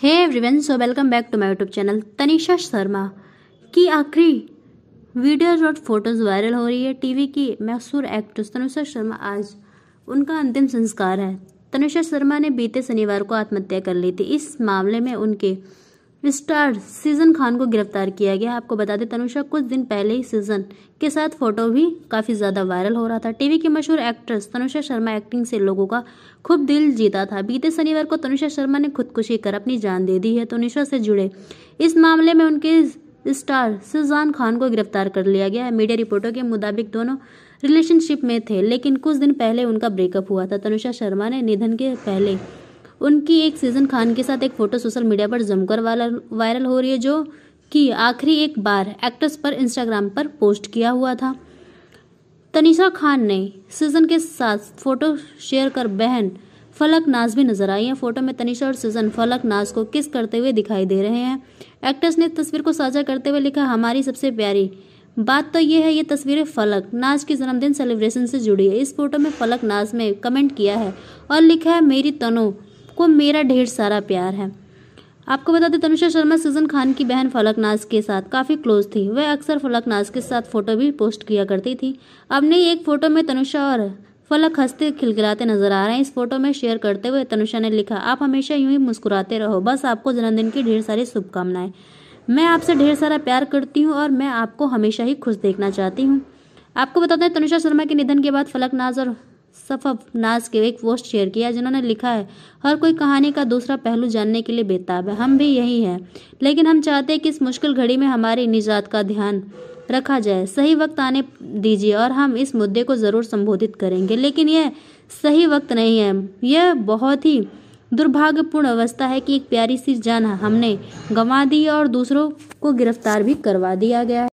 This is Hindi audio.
hey everyone so welcome back to my YouTube channel Tanisha Sharma की आखिरी वीडियोज और फोटोज़ वायरल हो रही है टीवी की मैसूर एक्ट्रेस तनुषा शर्मा आज उनका अंतिम संस्कार है तनुषा शर्मा ने बीते शनिवार को आत्महत्या कर ली थी इस मामले में उनके स्टार सीजन खान को गिरफ्तार किया गया आपको बता दें तनुषा कुछ दिन पहले ही सीजन के साथ फोटो भी काफ़ी ज़्यादा वायरल हो रहा था टीवी की मशहूर एक्ट्रेस तनुषा शर्मा एक्टिंग से लोगों का खूब दिल जीता था बीते शनिवार को तनुषा शर्मा ने खुदकुशी कर अपनी जान दे दी है तनुषा से जुड़े इस मामले में उनके स्टार सुजान खान को गिरफ्तार कर लिया गया है मीडिया रिपोर्टों के मुताबिक दोनों रिलेशनशिप में थे लेकिन कुछ दिन पहले उनका ब्रेकअप हुआ था तनुषा शर्मा ने निधन के पहले उनकी एक सीजन खान के साथ एक फ़ोटो सोशल मीडिया पर जमकर वायरल हो रही है जो कि आखिरी एक बार एक्ट्रेस पर इंस्टाग्राम पर पोस्ट किया हुआ था तनिषा खान ने सीजन के साथ फ़ोटो शेयर कर बहन फलक नाज भी नजर आई है फोटो में तनिषा और सीजन फलक नाज को किस करते हुए दिखाई दे रहे हैं एक्ट्रेस ने तस्वीर को साझा करते हुए लिखा हमारी सबसे प्यारी बात तो यह है ये तस्वीरें फलक नाज के जन्मदिन सेलिब्रेशन से जुड़ी है इस फोटो में फलक नाज में कमेंट किया है और लिखा है मेरी तनो आपको मेरा ढेर सारा प्यार है आपको बता दें तनुषा शर्मा सुजन खान की बहन फलक नाज के साथ काफ़ी क्लोज थी वह अक्सर फलक नाज के साथ फ़ोटो भी पोस्ट किया करती थी अब नई एक फ़ोटो में तनुषा और फलक हंसते खिलखिलाते नजर आ रहे हैं इस फोटो में शेयर करते हुए तनुषा ने लिखा आप हमेशा यूं ही मुस्कुराते रहो बस आपको जन्मदिन की ढेर सारी शुभकामनाएं मैं आपसे ढेर सारा प्यार करती हूँ और मैं आपको हमेशा ही खुश देखना चाहती हूँ आपको बता दें तनुषा शर्मा के निधन के बाद फलक नाज और सफफ नाज के एक पोस्ट शेयर किया जिन्होंने लिखा है हर कोई कहानी का दूसरा पहलू जानने के लिए बेताब है हम भी यही हैं लेकिन हम चाहते हैं कि इस मुश्किल घड़ी में हमारे निजात का ध्यान रखा जाए सही वक्त आने दीजिए और हम इस मुद्दे को ज़रूर संबोधित करेंगे लेकिन यह सही वक्त नहीं है यह बहुत ही दुर्भाग्यपूर्ण अवस्था है कि एक प्यारी सी जान हमने गंवा दी और दूसरों को गिरफ्तार भी करवा दिया गया है